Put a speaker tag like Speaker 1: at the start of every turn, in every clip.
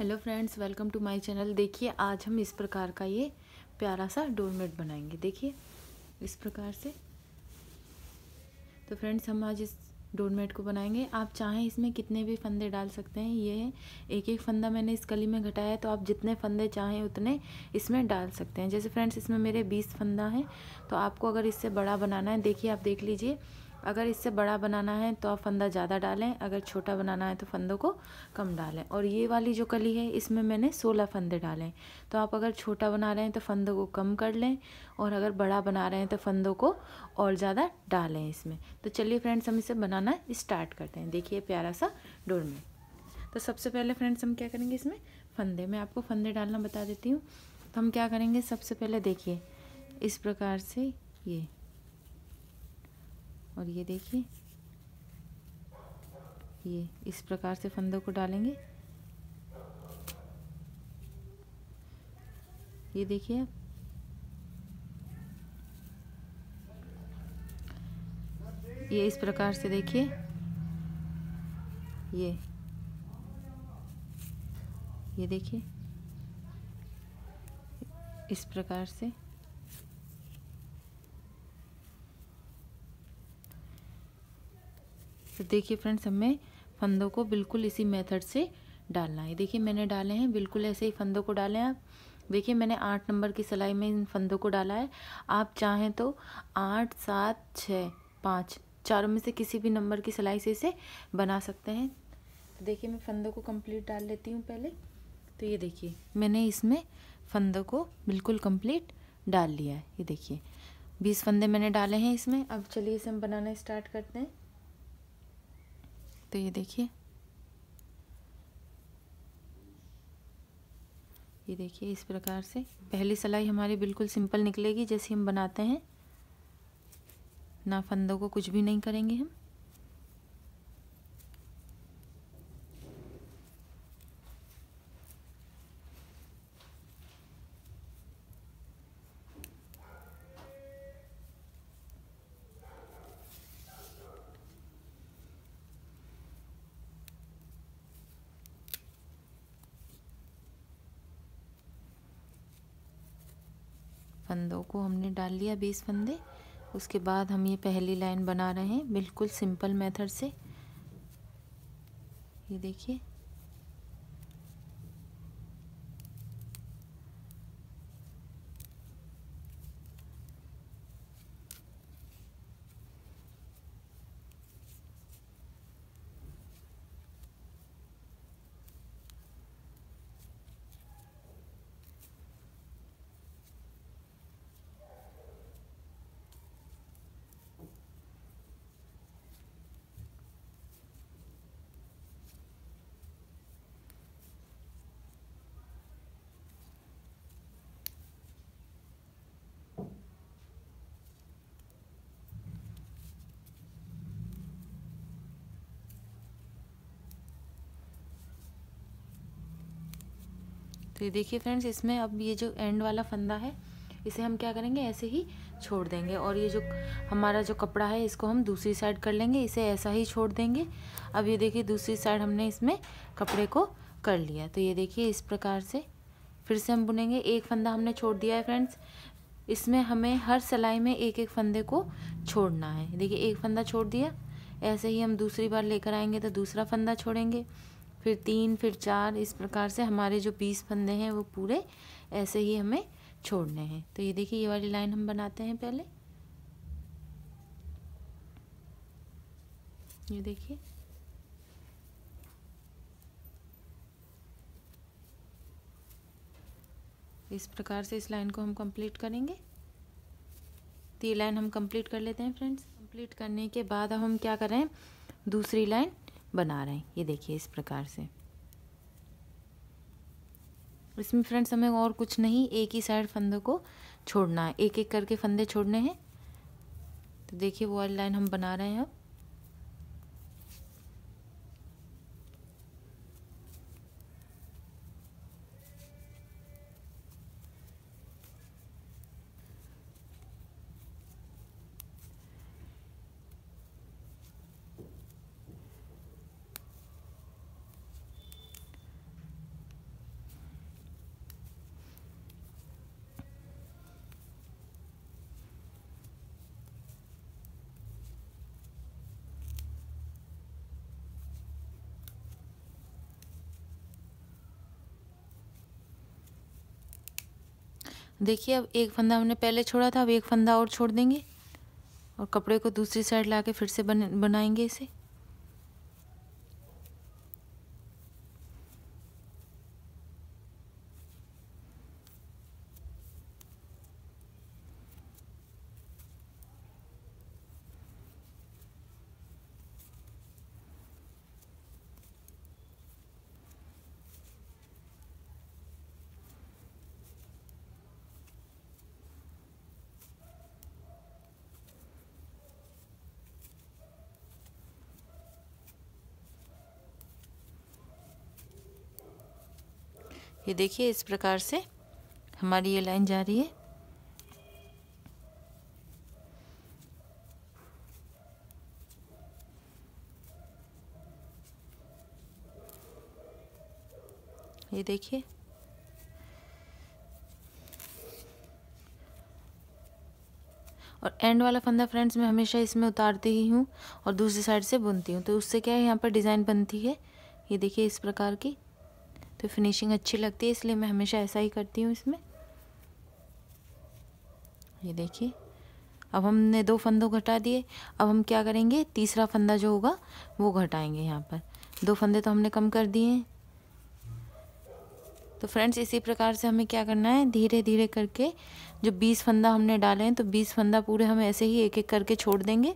Speaker 1: hello friends welcome to my channel देखिए आज हम इस प्रकार का ये प्यारा सा डोरमेट बनाएंगे देखिए इस प्रकार से तो फ्रेंड्स हम आज इस डोरमेट को बनाएंगे आप चाहें इसमें कितने भी फंदे डाल सकते हैं ये एक एक फंदा मैंने इस कली में घटाया है तो आप जितने फंदे चाहें उतने इसमें डाल सकते हैं जैसे फ्रेंड्स इसमें मेरे बीस फंदा हैं तो आपको अगर इससे बड़ा बनाना है देखिए आप देख लीजिए अगर इससे बड़ा बनाना है तो आप फंदा ज़्यादा डालें अगर छोटा बनाना है तो फंदों को कम डालें और ये वाली जो कली है इसमें मैंने सोलह फंदे डाले तो आप अगर छोटा बना रहे हैं तो फंदों को कम कर लें और अगर बड़ा बना रहे हैं तो फंदों को और ज़्यादा डालें इसमें तो चलिए फ्रेंड्स हम इसे बनाना स्टार्ट करते हैं देखिए प्यारा सा डोर में तो सबसे पहले फ्रेंड्स हम क्या करेंगे इसमें फंदे मैं आपको फंदे डालना बता देती हूँ तो हम क्या करेंगे सबसे पहले देखिए इस प्रकार से ये और ये देखिए ये इस प्रकार से फंदों को डालेंगे ये देखिए आप ये इस प्रकार से देखिए ये ये देखिए इस प्रकार से देखिए फ्रेंड्स हमें फंदों को बिल्कुल इसी मेथड से डालना है देखिए मैंने डाले हैं बिल्कुल ऐसे ही फंदों को डालें आप देखिए मैंने आठ नंबर की सिलाई में इन फंदों को डाला है आप चाहें तो आठ सात छः पाँच चारों में से किसी भी नंबर की सिलाई से इसे बना सकते हैं तो देखिए मैं फंदों को कंप्लीट डाल लेती हूँ पहले तो ये देखिए मैंने इसमें फंदों को बिल्कुल कंप्लीट डाल लिया है ये देखिए बीस फंदे मैंने डाले हैं इसमें अब चलिए इसे हम बनाना स्टार्ट करते हैं तो ये देखिए ये देखिए इस प्रकार से पहली सिलाई हमारी बिल्कुल सिंपल निकलेगी जैसे हम बनाते हैं ना फंदों को कुछ भी नहीं करेंगे हम फंदों को हमने डाल लिया बीस फंदे उसके बाद हम ये पहली लाइन बना रहे हैं बिल्कुल सिंपल मेथड से ये देखिए तो ये देखिए फ्रेंड्स इसमें अब ये जो एंड वाला फंदा है इसे हम क्या करेंगे ऐसे ही छोड़ देंगे और ये जो हमारा जो कपड़ा है इसको हम दूसरी साइड कर लेंगे इसे ऐसा ही छोड़ देंगे अब ये देखिए दूसरी साइड हमने इसमें कपड़े को कर लिया तो ये देखिए इस प्रकार से फिर से हम बुनेंगे एक फंदा हमने छोड़ दिया है फ्रेंड्स इसमें हमें हर सिलाई में एक एक फंदे को छोड़ना है देखिए एक फंदा छोड़ दिया ऐसे ही हम दूसरी बार लेकर आएंगे तो दूसरा फंदा छोड़ेंगे फिर तीन फिर चार इस प्रकार से हमारे जो बीस फंदे हैं वो पूरे ऐसे ही हमें छोड़ने हैं तो ये देखिए ये वाली लाइन हम बनाते हैं पहले ये देखिए इस प्रकार से इस लाइन को हम कंप्लीट करेंगे तो ये लाइन हम कंप्लीट कर लेते हैं फ्रेंड्स कंप्लीट करने के बाद अब हम क्या करें दूसरी लाइन बना रहे हैं ये देखिए इस प्रकार से इसमें फ्रेंड्स हमें और कुछ नहीं एक ही साइड फंदों को छोड़ना है एक एक करके फंदे छोड़ने हैं तो देखिए वो वाली लाइन हम बना रहे हैं अब देखिए अब एक फंदा हमने पहले छोड़ा था अब एक फंदा और छोड़ देंगे और कपड़े को दूसरी साइड ला के फिर से बन बनाएंगे इसे ये देखिए इस प्रकार से हमारी ये लाइन जा रही है ये देखिए और एंड वाला फंदा फ्रेंड्स मैं हमेशा इसमें उतारती ही हूँ और दूसरी साइड से बुनती हूँ तो उससे क्या है यहाँ पर डिज़ाइन बनती है ये देखिए इस प्रकार की तो फिनिशिंग अच्छी लगती है इसलिए मैं हमेशा ऐसा ही करती हूँ इसमें ये देखिए अब हमने दो फंदों घटा दिए अब हम क्या करेंगे तीसरा फंदा जो होगा वो घटाएंगे यहाँ पर दो फंदे तो हमने कम कर दिए तो फ्रेंड्स इसी प्रकार से हमें क्या करना है धीरे धीरे करके जो बीस फंदा हमने डाले हैं तो बीस फंदा पूरे हम ऐसे ही एक एक करके छोड़ देंगे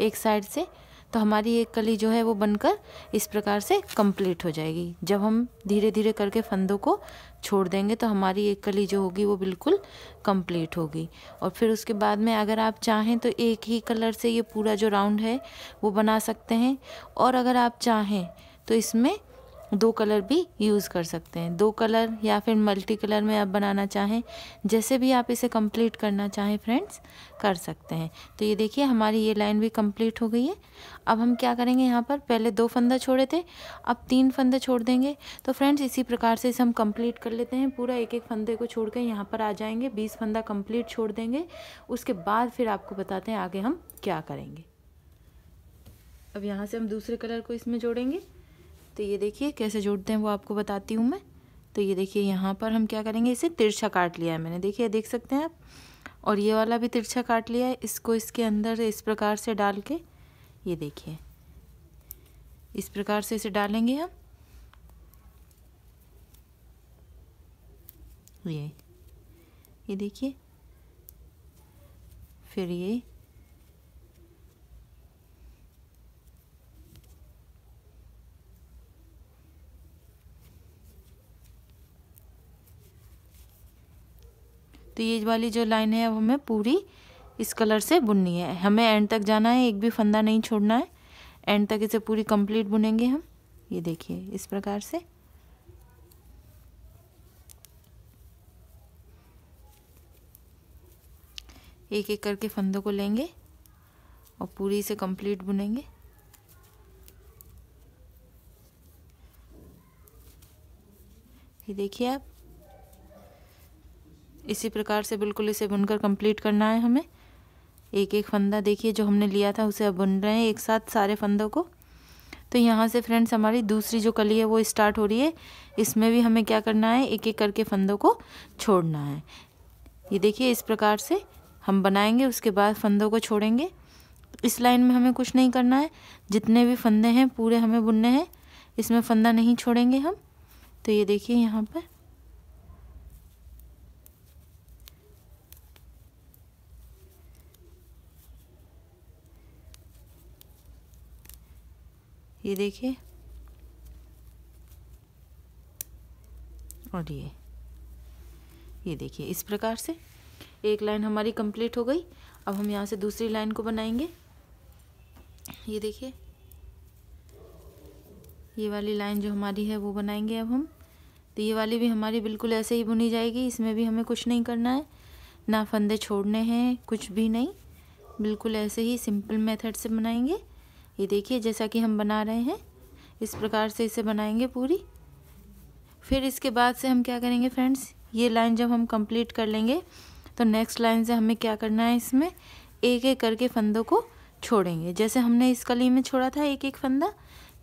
Speaker 1: एक साइड से तो हमारी एक कली जो है वो बनकर इस प्रकार से कंप्लीट हो जाएगी जब हम धीरे धीरे करके फंदों को छोड़ देंगे तो हमारी एक कली जो होगी वो बिल्कुल कंप्लीट होगी और फिर उसके बाद में अगर आप चाहें तो एक ही कलर से ये पूरा जो राउंड है वो बना सकते हैं और अगर आप चाहें तो इसमें दो कलर भी यूज़ कर सकते हैं दो कलर या फिर मल्टी कलर में आप बनाना चाहें जैसे भी आप इसे कंप्लीट करना चाहें फ्रेंड्स कर सकते हैं तो ये देखिए हमारी ये लाइन भी कंप्लीट हो गई है अब हम क्या करेंगे यहाँ पर पहले दो फंदा छोड़े थे अब तीन फंदे छोड़ देंगे तो फ्रेंड्स इसी प्रकार से इसे हम कंप्लीट कर लेते हैं पूरा एक एक फंदे को छोड़ कर यहाँ पर आ जाएंगे बीस फंदा कम्प्लीट छोड़ देंगे उसके बाद फिर आपको बताते हैं आगे हम क्या करेंगे अब यहाँ से हम दूसरे कलर को इसमें जोड़ेंगे तो ये देखिए कैसे जोड़ते हैं वो आपको बताती हूँ मैं तो ये देखिए यहाँ पर हम क्या करेंगे इसे तिरछा काट लिया है मैंने देखिए देख सकते हैं आप और ये वाला भी तिरछा काट लिया है इसको इसके अंदर इस प्रकार से डाल के ये देखिए इस प्रकार से इसे डालेंगे हम ये ये देखिए फिर ये तो ये वाली जो लाइन है अब हमें पूरी इस कलर से बुननी है हमें एंड तक जाना है एक भी फंदा नहीं छोड़ना है एंड तक इसे पूरी कंप्लीट बुनेंगे हम ये देखिए इस प्रकार से एक एक करके फंदों को लेंगे और पूरी इसे कंप्लीट बुनेंगे ये देखिए आप इसी प्रकार से बिल्कुल इसे बुनकर कंप्लीट करना है हमें एक एक फंदा देखिए जो हमने लिया था उसे अब बुन रहे हैं एक साथ सारे फंदों को तो यहाँ से फ्रेंड्स हमारी दूसरी जो कली है वो स्टार्ट हो रही है इसमें भी हमें क्या करना है एक एक करके फंदों को छोड़ना है ये देखिए इस प्रकार से हम बनाएंगे उसके बाद फंदों को छोड़ेंगे इस लाइन में हमें कुछ नहीं करना है जितने भी फंदे हैं पूरे हमें बुनने हैं इसमें फंदा नहीं छोड़ेंगे हम तो ये देखिए यहाँ पर ये देखिए और ये ये देखिए इस प्रकार से एक लाइन हमारी कंप्लीट हो गई अब हम यहाँ से दूसरी लाइन को बनाएंगे ये देखिए ये वाली लाइन जो हमारी है वो बनाएंगे अब हम तो ये वाली भी हमारी बिल्कुल ऐसे ही बुनी जाएगी इसमें भी हमें कुछ नहीं करना है ना फंदे छोड़ने हैं कुछ भी नहीं बिल्कुल ऐसे ही सिंपल मेथड से बनाएंगे ये देखिए जैसा कि हम बना रहे हैं इस प्रकार से इसे बनाएंगे पूरी फिर इसके बाद से हम क्या करेंगे फ्रेंड्स ये लाइन जब हम कंप्लीट कर लेंगे तो नेक्स्ट लाइन से हमें क्या करना है इसमें एक एक करके फंदों को छोड़ेंगे जैसे हमने इस कली में छोड़ा था एक एक फंदा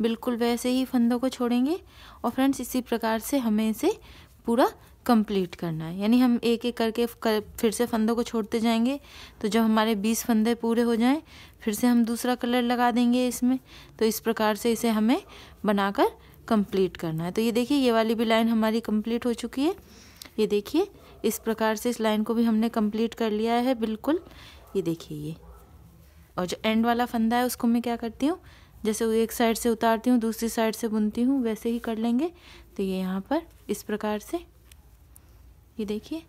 Speaker 1: बिल्कुल वैसे ही फंदों को छोड़ेंगे और फ्रेंड्स इसी प्रकार से हमें इसे पूरा कंप्लीट करना है यानी हम एक एक करके कर, फिर से फंदों को छोड़ते जाएंगे तो जब हमारे बीस फंदे पूरे हो जाएं फिर से हम दूसरा कलर लगा देंगे इसमें तो इस प्रकार से इसे हमें बनाकर कंप्लीट करना है तो ये देखिए ये वाली भी लाइन हमारी कंप्लीट हो चुकी है ये देखिए इस प्रकार से इस लाइन को भी हमने कम्प्लीट कर लिया है बिल्कुल ये देखिए ये और जो एंड वाला फंदा है उसको मैं क्या करती हूँ जैसे वो एक साइड से उतारती हूँ दूसरी साइड से बुनती हूँ वैसे ही कर लेंगे तो ये यहाँ पर इस प्रकार से ये देखिए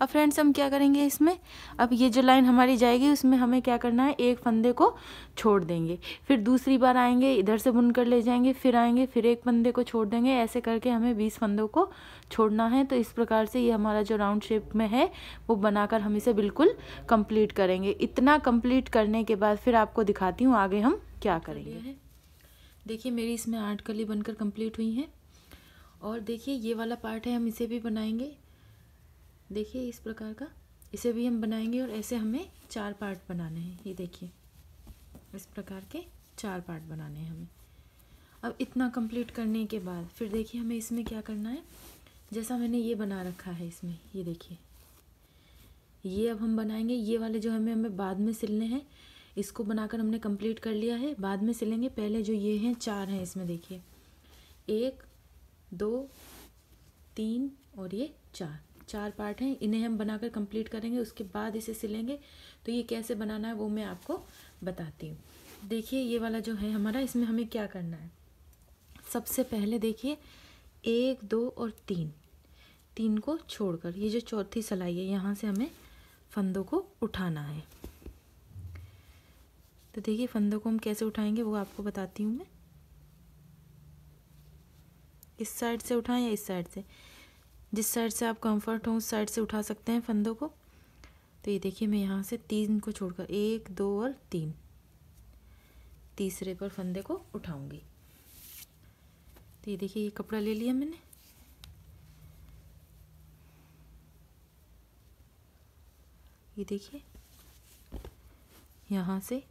Speaker 1: अब फ्रेंड्स हम क्या करेंगे इसमें अब ये जो लाइन हमारी जाएगी उसमें हमें क्या करना है एक फंदे को छोड़ देंगे फिर दूसरी बार आएंगे इधर से बुन कर ले जाएंगे फिर आएंगे फिर एक फंदे को छोड़ देंगे ऐसे करके हमें बीस फंदों को छोड़ना है तो इस प्रकार से ये हमारा जो राउंड शेप में है वो बनाकर हम इसे बिल्कुल कम्प्लीट करेंगे इतना कम्प्लीट करने के बाद फिर आपको दिखाती हूँ आगे हम क्या करेंगे देखिए मेरी इसमें आठ कली बनकर कम्प्लीट हुई हैं और देखिए ये वाला पार्ट है हम इसे भी बनाएंगे देखिए इस प्रकार का इसे भी हम बनाएंगे और ऐसे हमें चार पार्ट बनाने हैं ये देखिए इस प्रकार के चार पार्ट बनाने हैं हमें अब इतना कंप्लीट करने के बाद फिर देखिए हमें इसमें क्या करना है जैसा मैंने ये बना रखा है इसमें ये देखिए ये अब हम बनाएंगे ये वाले जो हमें हमें बाद में सिलने हैं इसको बनाकर हमने कंप्लीट कर लिया है बाद में सिलेंगे पहले जो ये हैं चार हैं इसमें देखिए एक दो तीन और ये चार चार पार्ट हैं इन्हें हम बनाकर कंप्लीट करेंगे उसके बाद इसे सिलेंगे तो ये कैसे बनाना है वो मैं आपको बताती हूँ देखिए ये वाला जो है हमारा इसमें हमें क्या करना है सबसे पहले देखिए एक दो और तीन तीन को छोड़कर ये जो चौथी सिलाई है यहाँ से हमें फंदों को उठाना है तो देखिए फंदों को हम कैसे उठाएंगे वो आपको बताती हूँ मैं इस साइड से उठाएं या इस साइड से जिस साइड से आप कंफर्ट हो उस साइड से उठा सकते हैं फंदों को तो ये देखिए मैं यहाँ से तीन को छोड़कर एक दो और तीन तीसरे पर फंदे को उठाऊंगी तो ये देखिए ये कपड़ा ले लिया मैंने ये देखिए यहाँ से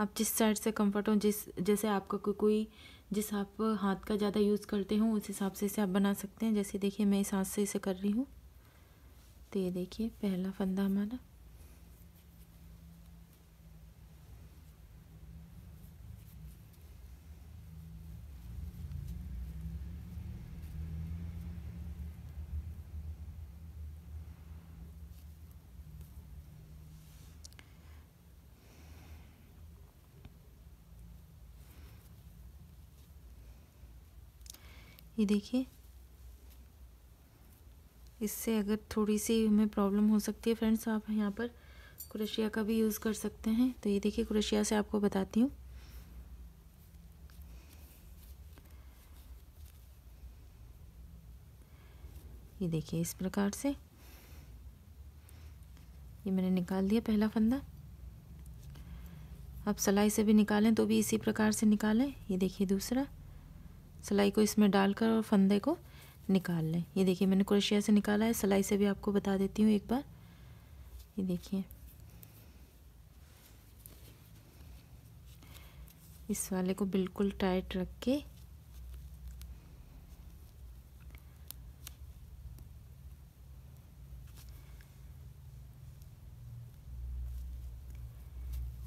Speaker 1: आप जिस साइड से कंफर्ट हो जिस जैसे आपका को, कोई जिस आप हाथ का ज़्यादा यूज़ करते हो उस हिसाब से इसे आप बना सकते हैं जैसे देखिए मैं इस हाथ से इसे कर रही हूँ तो ये देखिए पहला फंदा हमारा ये देखिए इससे अगर थोड़ी सी हमें प्रॉब्लम हो सकती है फ्रेंड्स आप यहाँ पर क्रोशिया का भी यूज़ कर सकते हैं तो ये देखिए क्रोशिया से आपको बताती हूँ ये देखिए इस प्रकार से ये मैंने निकाल दिया पहला फंदा अब सलाई से भी निकालें तो भी इसी प्रकार से निकालें ये देखिए दूसरा सिलाई को इसमें डालकर और फंदे को निकाल लें ये देखिए मैंने क्रोशिया से निकाला है सिलाई से भी आपको बता देती हूँ एक बार ये देखिए इस वाले को बिल्कुल टाइट रख के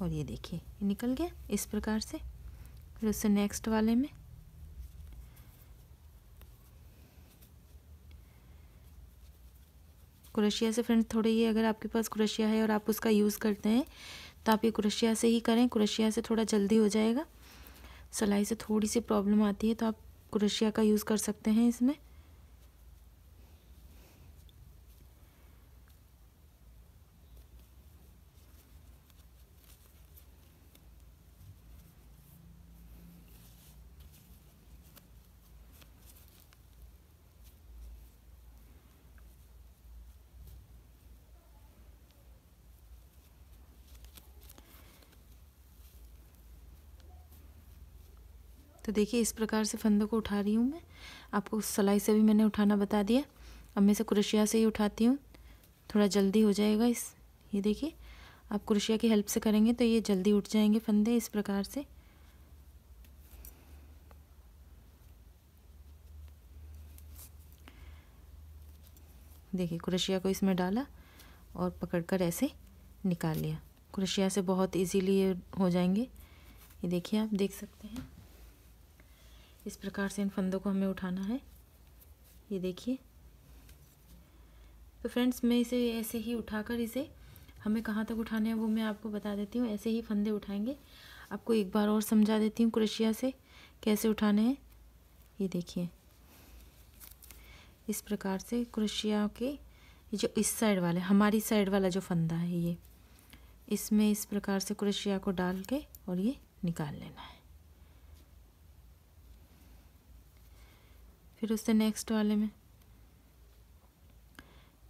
Speaker 1: और ये देखिए निकल गया इस प्रकार से फिर उससे नेक्स्ट वाले में क्रोशिया से फ्रेंड थोड़े ये अगर आपके पास क्रोशिया है और आप उसका यूज़ करते हैं तो आप ये क्रोशिया से ही करें क्रोशिया से थोड़ा जल्दी हो जाएगा सिलाई से थोड़ी सी प्रॉब्लम आती है तो आप क्रोशिया का यूज़ कर सकते हैं इसमें तो देखिए इस प्रकार से फंदों को उठा रही हूँ मैं आपको सलाई से भी मैंने उठाना बता दिया अब मैं इसे कुरशिया से ही उठाती हूँ थोड़ा जल्दी हो जाएगा इस ये देखिए आप कुरशिया की हेल्प से करेंगे तो ये जल्दी उठ जाएंगे फंदे इस प्रकार से देखिए कुरशिया को इसमें डाला और पकड़कर ऐसे निकाल लिया कुरशिया से बहुत इजीली हो जाएंगे ये देखिए आप देख सकते हैं इस प्रकार से इन फंदों को हमें उठाना है ये देखिए तो फ्रेंड्स मैं इसे ऐसे ही उठाकर इसे हमें कहाँ तक उठाने हैं वो मैं आपको बता देती हूँ ऐसे ही फंदे उठाएंगे आपको एक बार और समझा देती हूँ क्रोशिया से कैसे उठाने हैं ये देखिए इस प्रकार से क्रोशिया के जो इस साइड वाला हमारी साइड वाला जो फंदा है ये इसमें इस प्रकार से क्रोशिया को डाल के और ये निकाल लेना है फिर उससे नेक्स्ट वाले में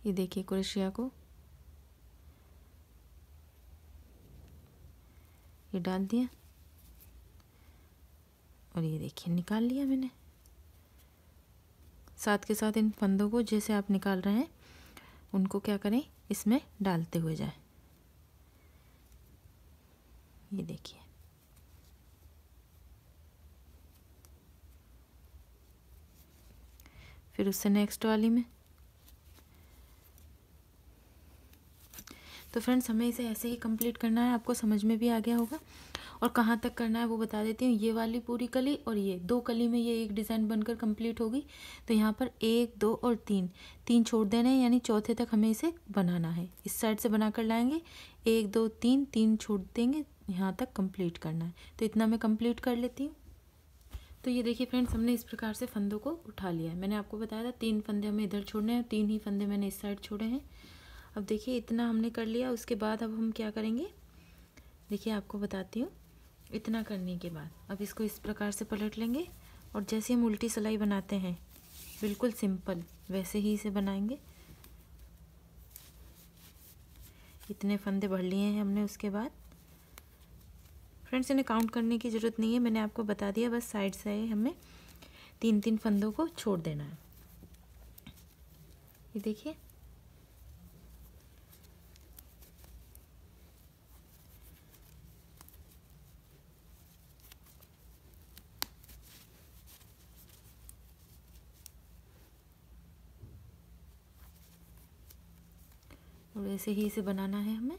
Speaker 1: ये देखिए क्रेशिया को ये डाल दिया और ये देखिए निकाल लिया मैंने साथ के साथ इन फंदों को जैसे आप निकाल रहे हैं उनको क्या करें इसमें डालते हुए जाए ये देखिए फिर उससे नेक्स्ट वाली में तो फ्रेंड्स हमें इसे ऐसे ही कंप्लीट करना है आपको समझ में भी आ गया होगा और कहाँ तक करना है वो बता देती हूँ ये वाली पूरी कली और ये दो कली में ये एक डिज़ाइन बनकर कंप्लीट होगी तो यहाँ पर एक दो और तीन तीन छोड़ देने हैं यानी चौथे तक हमें इसे बनाना है इस साइड से बना कर लाएंगे एक दो तीन तीन छोड़ देंगे यहाँ तक कंप्लीट करना है तो इतना मैं कंप्लीट कर लेती हूँ तो ये देखिए फ्रेंड्स हमने इस प्रकार से फंदों को उठा लिया है मैंने आपको बताया था तीन फंदे हमें इधर छोड़ने हैं तीन ही फंदे मैंने इस साइड छोड़े हैं अब देखिए इतना हमने कर लिया उसके बाद अब हम क्या करेंगे देखिए आपको बताती हूँ इतना करने के बाद अब इसको इस प्रकार से पलट लेंगे और जैसे हम उल्टी सिलाई बनाते हैं बिल्कुल सिंपल वैसे ही इसे बनाएंगे इतने फंदे भर लिए हैं हमने उसके बाद फ्रेंड्स इन्हें काउंट करने की ज़रूरत नहीं है मैंने आपको बता दिया बस साइड से हमें तीन तीन फंदों को छोड़ देना है ये देखिए और ऐसे ही इसे बनाना है हमें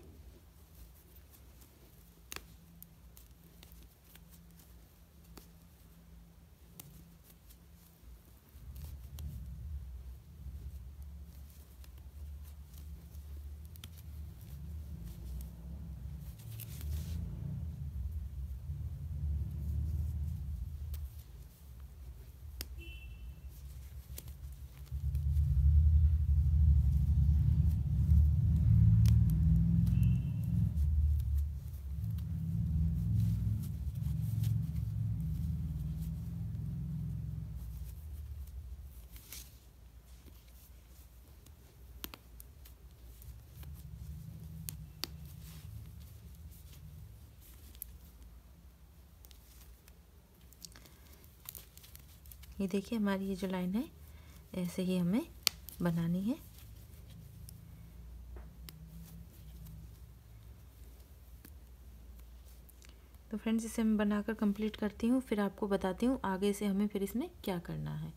Speaker 1: ये देखिए हमारी ये जो लाइन है ऐसे ही हमें बनानी है तो फ्रेंड्स इसे मैं बनाकर कंप्लीट करती हूँ फिर आपको बताती हूँ आगे से हमें फिर इसमें क्या करना है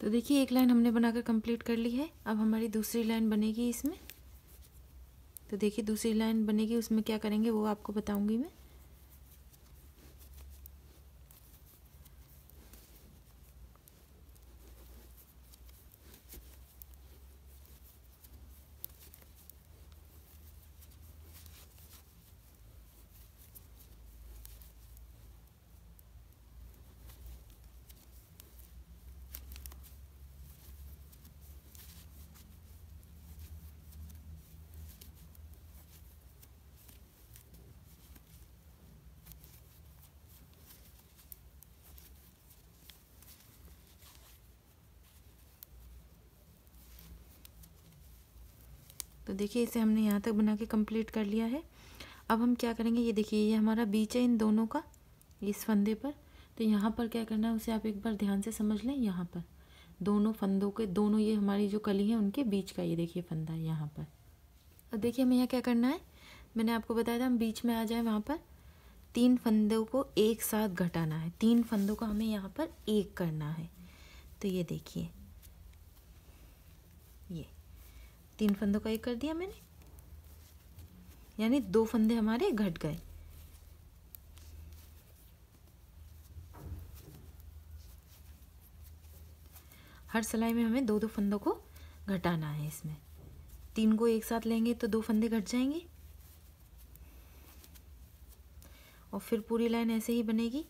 Speaker 1: तो देखिए एक लाइन हमने बनाकर कंप्लीट कर ली है अब हमारी दूसरी लाइन बनेगी इसमें तो देखिए दूसरी लाइन बनेगी उसमें क्या करेंगे वो आपको बताऊंगी मैं तो देखिए इसे हमने यहाँ तक बना के कम्प्लीट कर लिया है अब हम क्या करेंगे ये देखिए ये हमारा बीच है इन दोनों का इस फंदे पर तो यहाँ पर क्या करना है उसे आप एक बार ध्यान से समझ लें यहाँ पर दोनों फंदों के दोनों ये हमारी जो कली है उनके बीच का ये देखिए फंदा है यहाँ पर और देखिए हमें यहाँ क्या करना है मैंने आपको बताया था हम बीच में आ जाए वहाँ पर तीन फंदों को एक साथ घटाना है तीन फंदों को हमें यहाँ पर एक करना है तो ये देखिए ये तीन फंदों का एक कर दिया मैंने यानी दो फंदे हमारे घट गए हर सिलाई में हमें दो दो फंदों को घटाना है इसमें तीन को एक साथ लेंगे तो दो फंदे घट जाएंगे और फिर पूरी लाइन ऐसे ही बनेगी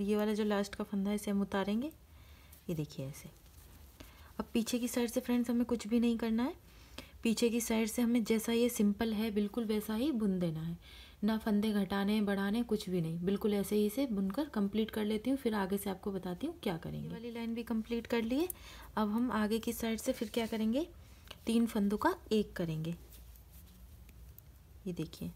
Speaker 1: और ये वाला जो लास्ट का फंदा है इसे हम उतारेंगे ये देखिए ऐसे अब पीछे की साइड से फ्रेंड्स हमें कुछ भी नहीं करना है पीछे की साइड से हमें जैसा ये सिंपल है बिल्कुल वैसा ही बुन देना है ना फंदे घटाने बढ़ाने कुछ भी नहीं बिल्कुल ऐसे ही इसे बुनकर कंप्लीट कर लेती हूँ फिर आगे से आपको बताती हूँ क्या करेंगे वाली लाइन भी कंप्लीट कर लिए अब हम आगे की साइड से फिर क्या करेंगे तीन फंदों का एक करेंगे ये देखिए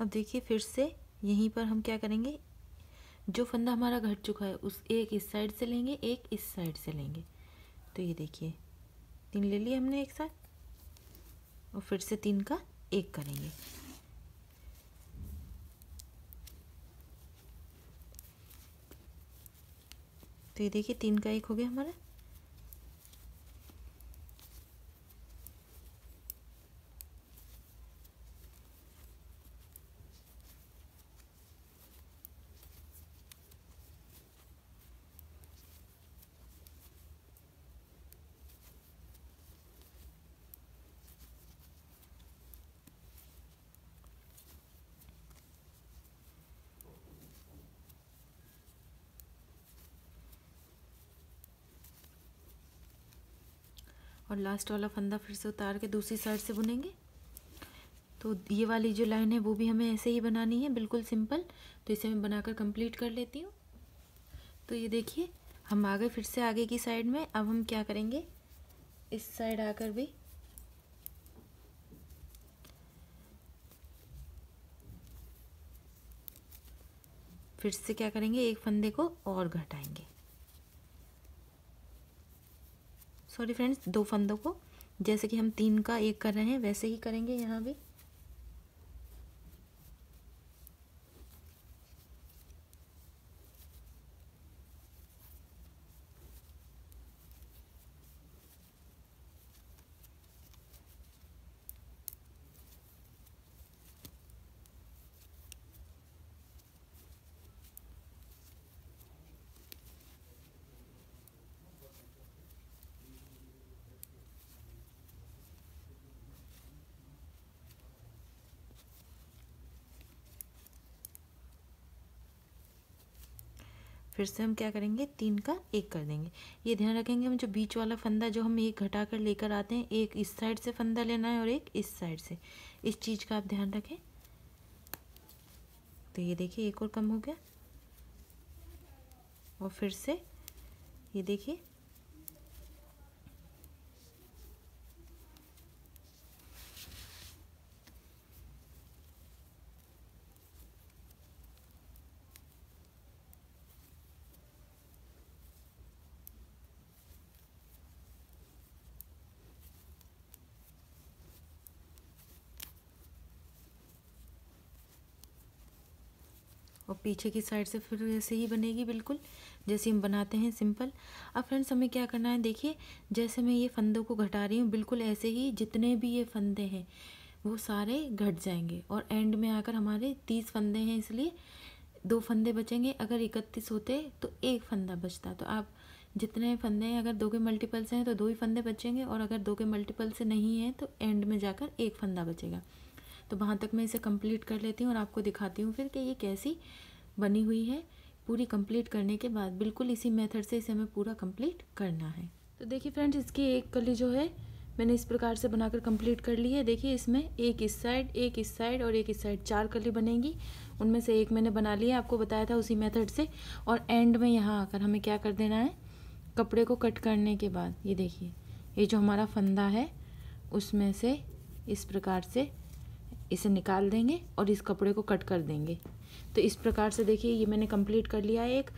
Speaker 1: अब देखिए फिर से यहीं पर हम क्या करेंगे जो फंदा हमारा घट चुका है उस एक इस साइड से लेंगे एक इस साइड से लेंगे तो ये देखिए तीन ले लिए हमने एक साथ और फिर से तीन का एक करेंगे तो ये देखिए तीन का एक हो गया हमारा और लास्ट वाला फंदा फिर से उतार के दूसरी साइड से बुनेंगे तो ये वाली जो लाइन है वो भी हमें ऐसे ही बनानी है बिल्कुल सिंपल तो इसे मैं बनाकर कंप्लीट कर लेती हूँ तो ये देखिए हम आ गए फिर से आगे की साइड में अब हम क्या करेंगे इस साइड आकर भी फिर से क्या करेंगे एक फंदे को और घटाएंगे सॉरी फ्रेंड्स दो फंदों को जैसे कि हम तीन का एक कर रहे हैं वैसे ही करेंगे यहाँ भी फिर से हम क्या करेंगे तीन का एक कर देंगे ये ध्यान रखेंगे हम जो बीच वाला फंदा जो हम एक घटा कर लेकर आते हैं एक इस साइड से फंदा लेना है और एक इस साइड से इस चीज़ का आप ध्यान रखें तो ये देखिए एक और कम हो गया और फिर से ये देखिए पीछे की साइड से फिर ऐसे ही बनेगी बिल्कुल जैसे हम बनाते हैं सिंपल अब फ्रेंड्स हमें क्या करना है देखिए जैसे मैं ये फंदों को घटा रही हूँ बिल्कुल ऐसे ही जितने भी ये फंदे हैं वो सारे घट जाएंगे और एंड में आकर हमारे तीस फंदे हैं इसलिए दो फंदे बचेंगे अगर इकतीस होते तो एक फंदा बचता तो आप जितने फंदे हैं अगर दो के मल्टीपल से हैं तो दो ही फंदे बचेंगे और अगर दो के मल्टीपल से नहीं हैं तो एंड में जाकर एक फंदा बचेगा तो वहाँ तक मैं इसे कंप्लीट कर लेती हूँ और आपको दिखाती हूँ फिर कि ये कैसी बनी हुई है पूरी कंप्लीट करने के बाद बिल्कुल इसी मेथड से इसे हमें पूरा कंप्लीट करना है तो देखिए फ्रेंड्स इसकी एक कली जो है मैंने इस प्रकार से बनाकर कंप्लीट कर ली है देखिए इसमें एक इस साइड एक इस साइड और एक इस साइड चार कली बनेंगी उनमें से एक मैंने बना लिया आपको बताया था उसी मेथड से और एंड में यहाँ आकर हमें क्या कर देना है कपड़े को कट करने के बाद ये देखिए ये जो हमारा फंदा है उसमें से इस प्रकार से इसे निकाल देंगे और इस कपड़े को कट कर देंगे तो इस प्रकार से देखिए ये मैंने कंप्लीट कर लिया एक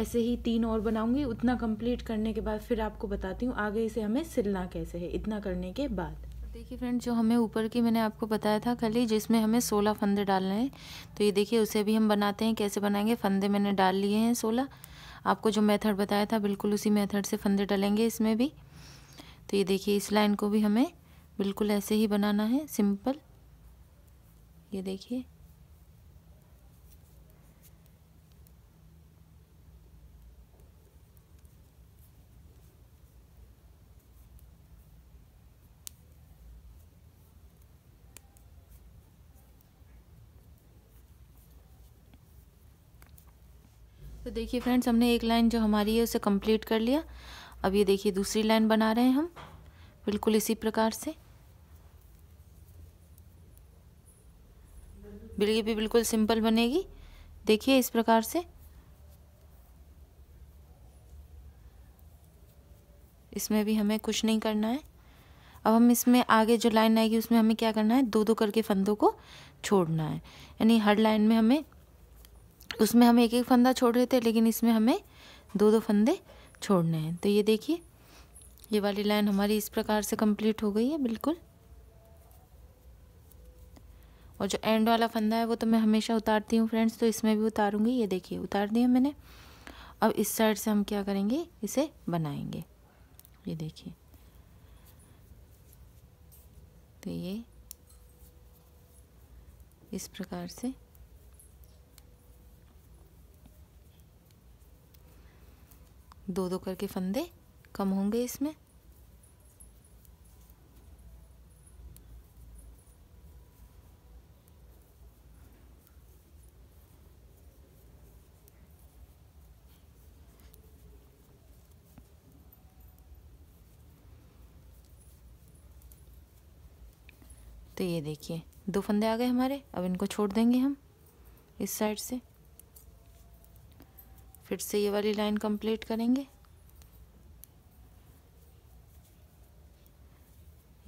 Speaker 1: ऐसे ही तीन और बनाऊंगी उतना कंप्लीट करने के बाद फिर आपको बताती हूँ आगे इसे हमें सिलना कैसे है इतना करने के बाद देखिए फ्रेंड जो हमें ऊपर की मैंने आपको बताया था ही जिसमें हमें सोलह फंदे डालने हैं तो ये देखिए उसे भी हम बनाते हैं कैसे बनाएंगे फंदे मैंने डाल लिए हैं सोलह आपको जो मेथड बताया था बिल्कुल उसी मेथड से फंदे डालेंगे इसमें भी तो ये देखिए इस लाइन को भी हमें बिल्कुल ऐसे ही बनाना है सिंपल ये देखिए तो देखिए फ्रेंड्स हमने एक लाइन जो हमारी है उसे कंप्लीट कर लिया अब ये देखिए दूसरी लाइन बना रहे हैं हम बिल्कुल इसी प्रकार से बिल्ली भी बिल्कुल सिंपल बनेगी देखिए इस प्रकार से इसमें भी हमें कुछ नहीं करना है अब हम इसमें आगे जो लाइन आएगी उसमें हमें क्या करना है दो दो करके फंदों को छोड़ना है यानी हर लाइन में हमें उसमें हम एक एक फंदा छोड़ रहे थे लेकिन इसमें हमें दो दो फंदे छोड़ने हैं तो ये देखिए ये वाली लाइन हमारी इस प्रकार से कंप्लीट हो गई है बिल्कुल और जो एंड वाला फंदा है वो तो मैं हमेशा उतारती हूँ फ्रेंड्स तो इसमें भी उतारूँगी ये देखिए उतार दिया मैंने अब इस साइड से हम क्या करेंगे इसे बनाएंगे ये देखिए तो ये इस प्रकार से दो दो करके फंदे कम होंगे इसमें तो ये देखिए दो फंदे आ गए हमारे अब इनको छोड़ देंगे हम इस साइड से फिर से ये वाली लाइन कंप्लीट करेंगे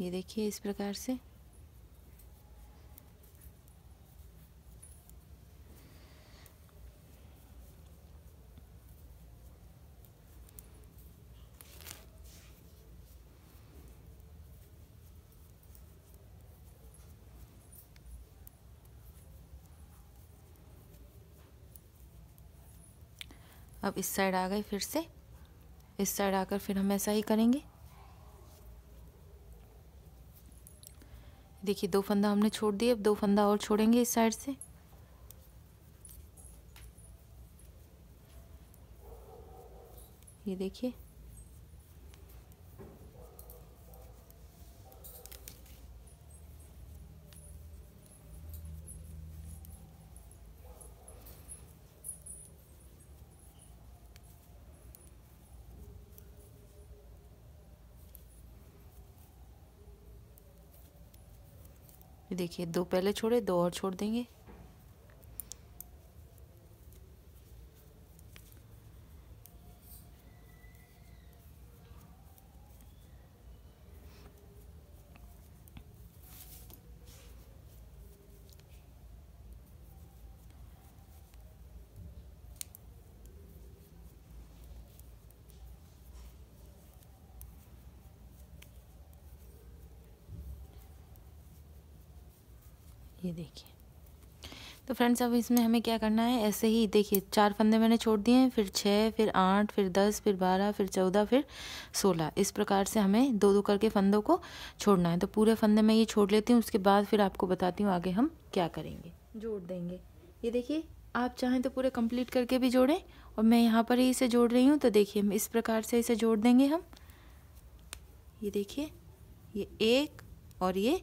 Speaker 1: ये देखिए इस प्रकार से अब इस साइड आ गए फिर से इस साइड आकर फिर हम ऐसा ही करेंगे देखिए दो फंदा हमने छोड़ दिए अब दो फंदा और छोड़ेंगे इस साइड से ये देखिए देखिए दो पहले छोड़े दो और छोड़ देंगे ये देखिए तो फ्रेंड्स अब इसमें हमें क्या करना है ऐसे ही देखिए चार फंदे मैंने छोड़ दिए हैं फिर छः फिर आठ फिर दस फिर बारह फिर चौदह फिर सोलह इस प्रकार से हमें दो दो करके फंदों को छोड़ना है तो पूरे फंदे मैं ये छोड़ लेती हूँ उसके बाद फिर आपको बताती हूँ आगे हम क्या करेंगे जोड़ देंगे ये देखिए आप चाहें तो पूरे कंप्लीट करके भी जोड़ें और मैं यहाँ पर ही इसे जोड़ रही हूँ तो देखिए हम इस प्रकार से इसे जोड़ देंगे हम ये देखिए ये एक और ये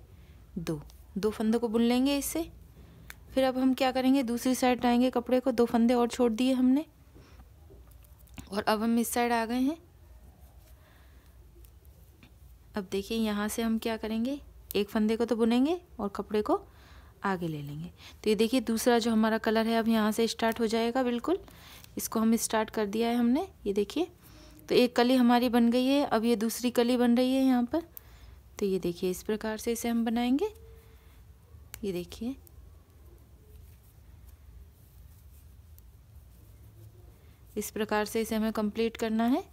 Speaker 1: दो दो फंदों को बुन लेंगे इससे फिर अब हम क्या करेंगे दूसरी साइड आएंगे कपड़े को दो फंदे और छोड़ दिए हमने और अब हम इस साइड आ गए हैं अब देखिए यहाँ से हम क्या करेंगे एक फंदे को तो बुनेंगे और कपड़े को आगे ले लेंगे तो ये देखिए दूसरा जो हमारा कलर है अब यहाँ से स्टार्ट हो जाएगा बिल्कुल इसको हम स्टार्ट कर दिया है हमने ये देखिए तो एक कली हमारी बन गई है अब ये दूसरी कली बन रही है यहाँ पर तो ये देखिए इस प्रकार से इसे हम बनाएंगे ये देखिए इस प्रकार से इसे हमें कंप्लीट करना है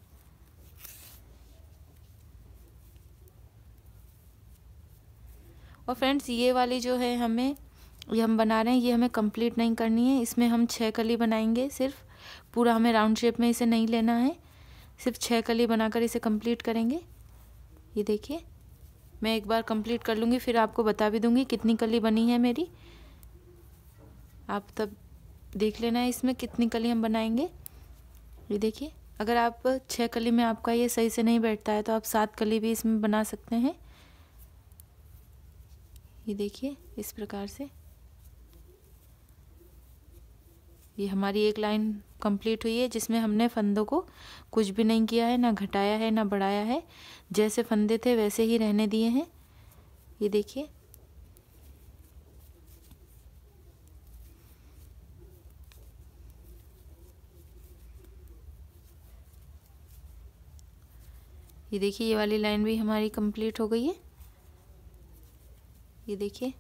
Speaker 1: और फ्रेंड्स ये वाली जो है हमें ये हम बना रहे हैं ये हमें कंप्लीट नहीं करनी है इसमें हम छः कली बनाएंगे सिर्फ पूरा हमें राउंड शेप में इसे नहीं लेना है सिर्फ छः कली बनाकर इसे कंप्लीट करेंगे ये देखिए मैं एक बार कंप्लीट कर लूँगी फिर आपको बता भी दूँगी कितनी कली बनी है मेरी आप तब देख लेना है इसमें कितनी कली हम बनाएंगे ये देखिए अगर आप छः कली में आपका ये सही से नहीं बैठता है तो आप सात कली भी इसमें बना सकते हैं ये देखिए इस प्रकार से ये हमारी एक लाइन कंप्लीट हुई है जिसमें हमने फंदों को कुछ भी नहीं किया है ना घटाया है ना बढ़ाया है जैसे फंदे थे वैसे ही रहने दिए हैं ये देखिए ये देखिए ये वाली लाइन भी हमारी कंप्लीट हो गई है ये देखिए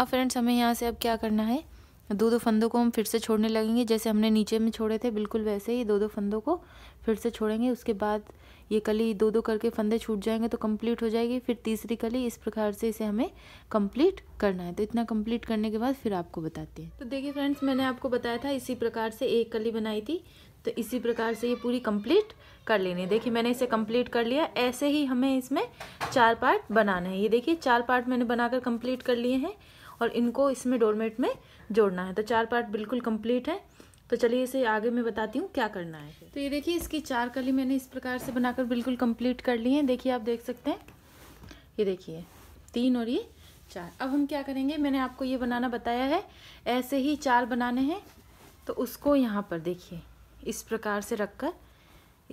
Speaker 1: अब फ्रेंड्स हमें यहाँ से अब क्या करना है दो दो फंदों को हम फिर से छोड़ने लगेंगे जैसे हमने नीचे में छोड़े थे बिल्कुल वैसे ही दो दो फंदों को फिर से छोड़ेंगे उसके बाद ये कली दो दो करके फंदे छूट जाएंगे तो कंप्लीट हो जाएगी फिर तीसरी कली इस प्रकार से इसे हमें कंप्लीट करना है तो इतना कंप्लीट करने के बाद फिर आपको बताते हैं तो देखिए फ्रेंड्स मैंने आपको बताया था इसी प्रकार से एक कली बनाई थी तो इसी प्रकार से ये पूरी कंप्लीट कर लेनी है देखिए मैंने इसे कंप्लीट कर लिया ऐसे ही हमें इसमें चार पार्ट बनाना है ये देखिए चार पार्ट मैंने बनाकर कंप्लीट कर लिए हैं और इनको इसमें डोरमेट में जोड़ना है तो चार पार्ट बिल्कुल कंप्लीट है तो चलिए इसे आगे मैं बताती हूँ क्या करना है तो ये देखिए इसकी चार कली मैंने इस प्रकार से बनाकर बिल्कुल कंप्लीट कर ली है देखिए आप देख सकते हैं ये देखिए तीन और ये चार अब हम क्या करेंगे मैंने आपको ये बनाना बताया है ऐसे ही चार बनाने हैं तो उसको यहाँ पर देखिए इस प्रकार से रख कर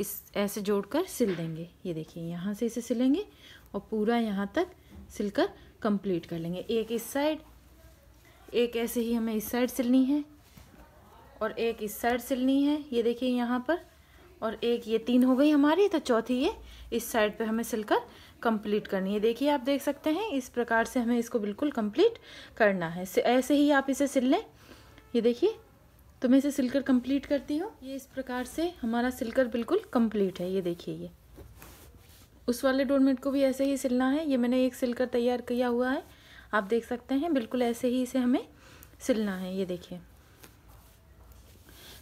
Speaker 1: इस ऐसे जोड़कर सिल देंगे ये देखिए यहाँ से इसे सिलेंगे और पूरा यहाँ तक सिलकर कंप्लीट कर लेंगे एक इस साइड एक ऐसे ही हमें इस साइड सिलनी है और एक इस साइड सिलनी है ये देखिए यहाँ पर और एक ये तीन हो गई हमारी तो चौथी ये इस साइड पे हमें सिलकर कंप्लीट करनी है देखिए आप देख सकते हैं इस प्रकार से हमें इसको बिल्कुल कंप्लीट करना है ऐसे ही आप इसे सिल लें ये देखिए तो मैं इसे सिलकर कंप्लीट करती हूँ ये इस प्रकार से हमारा सिलकर बिल्कुल कंप्लीट है ये देखिए ये उस वाले डोरमेट को भी ऐसे ही सिलना है ये मैंने एक सिलकर तैयार किया हुआ है आप देख सकते हैं बिल्कुल ऐसे ही इसे हमें सिलना है ये देखिए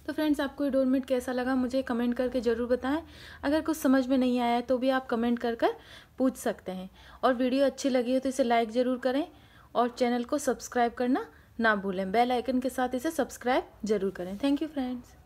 Speaker 1: तो फ्रेंड्स आपको ये डोरमेट कैसा लगा मुझे कमेंट करके ज़रूर बताएं अगर कुछ समझ में नहीं आया तो भी आप कमेंट कर कर पूछ सकते हैं और वीडियो अच्छी लगी हो तो इसे लाइक ज़रूर करें और चैनल को सब्सक्राइब करना ना भूलें बेल आइकन के साथ इसे सब्सक्राइब ज़रूर करें थैंक यू फ्रेंड्स